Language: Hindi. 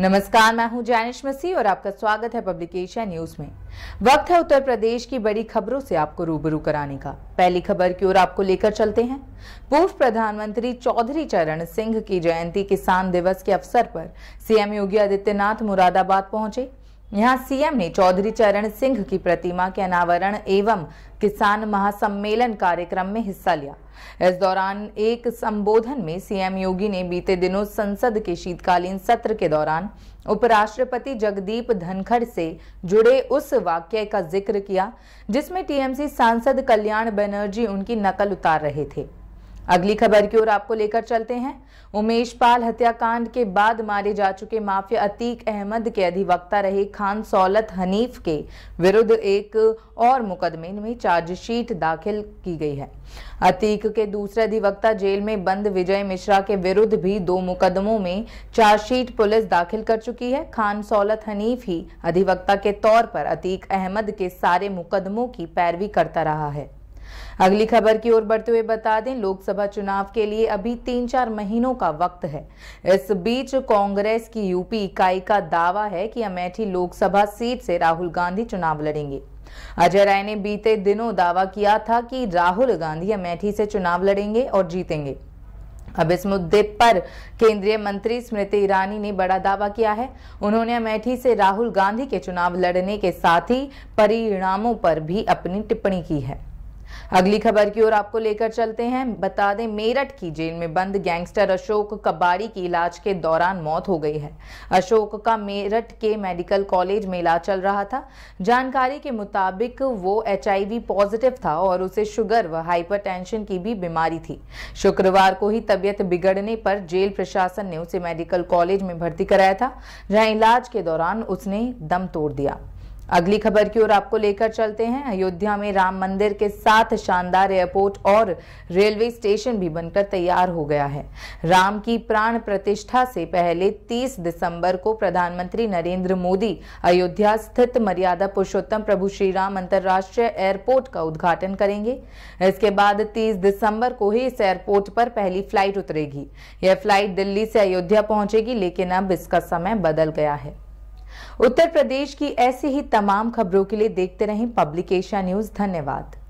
नमस्कार मैं हूं जैनिश मसीह और आपका स्वागत है पब्लिकेशन न्यूज में वक्त है उत्तर प्रदेश की बड़ी खबरों से आपको रूबरू कराने का पहली खबर की ओर आपको लेकर चलते हैं पूर्व प्रधानमंत्री चौधरी चरण सिंह की जयंती किसान दिवस के अवसर पर सीएम योगी आदित्यनाथ मुरादाबाद पहुंचे यहाँ सीएम ने चौधरी चरण सिंह की प्रतिमा के अनावरण एवं किसान महासम्मेलन कार्यक्रम में हिस्सा लिया इस दौरान एक संबोधन में सीएम योगी ने बीते दिनों संसद के शीतकालीन सत्र के दौरान उपराष्ट्रपति जगदीप धनखड़ से जुड़े उस वाक्य का जिक्र किया जिसमें टीएमसी सांसद कल्याण बनर्जी उनकी नकल उतार रहे थे अगली खबर की ओर आपको लेकर चलते हैं उमेश पाल हत्याकांड के बाद मारे जा चुके माफिया अतीक अहमद के अधिवक्ता रहे खान सौलत हनीफ के विरुद्ध एक और मुकदमे में चार्जशीट दाखिल की गई है अतीक के दूसरे अधिवक्ता जेल में बंद विजय मिश्रा के विरुद्ध भी दो मुकदमों में चार्जशीट पुलिस दाखिल कर चुकी है खान सौलत हनीफ ही अधिवक्ता के तौर पर अतीक अहमद के सारे मुकदमों की पैरवी करता रहा है अगली खबर की ओर बढ़ते हुए बता दें लोकसभा चुनाव के लिए अभी तीन चार महीनों का वक्त है इस बीच कांग्रेस की यूपी इकाई का दावा है कि अमेठी लोकसभा सीट से राहुल गांधी चुनाव लड़ेंगे अजय राय ने बीते दिनों दावा किया था कि राहुल गांधी अमेठी से चुनाव लड़ेंगे और जीतेंगे अब इस मुद्दे पर केंद्रीय मंत्री स्मृति ईरानी ने बड़ा दावा किया है उन्होंने अमेठी से राहुल गांधी के चुनाव लड़ने के साथ ही परिणामों पर भी अपनी टिप्पणी की है अगली खबर की ओर आपको लेकर चलते हैं बता दें मेरठ की जेल में बंद गैंगस्टर अशोक कबाड़ी की इलाज के दौरान मौत हो गई है अशोक का मेरठ के मेडिकल कॉलेज में इलाज चल रहा था जानकारी के मुताबिक वो एच पॉजिटिव था और उसे शुगर व हाइपरटेंशन की भी बीमारी थी शुक्रवार को ही तबियत बिगड़ने पर जेल प्रशासन ने उसे मेडिकल कॉलेज में भर्ती कराया था जहाँ इलाज के दौरान उसने दम तोड़ दिया अगली खबर की ओर आपको लेकर चलते हैं अयोध्या में राम मंदिर के साथ शानदार एयरपोर्ट और रेलवे स्टेशन भी बनकर तैयार हो गया है राम की प्राण प्रतिष्ठा से पहले 30 दिसंबर को प्रधानमंत्री नरेंद्र मोदी अयोध्या स्थित मर्यादा पुरुषोत्तम प्रभु श्री राम अंतर्राष्ट्रीय एयरपोर्ट का उद्घाटन करेंगे इसके बाद तीस दिसंबर को ही इस एयरपोर्ट पर पहली फ्लाइट उतरेगी यह फ्लाइट दिल्ली से अयोध्या पहुंचेगी लेकिन अब इसका समय बदल गया है उत्तर प्रदेश की ऐसी ही तमाम खबरों के लिए देखते रहें पब्लिकेशन न्यूज धन्यवाद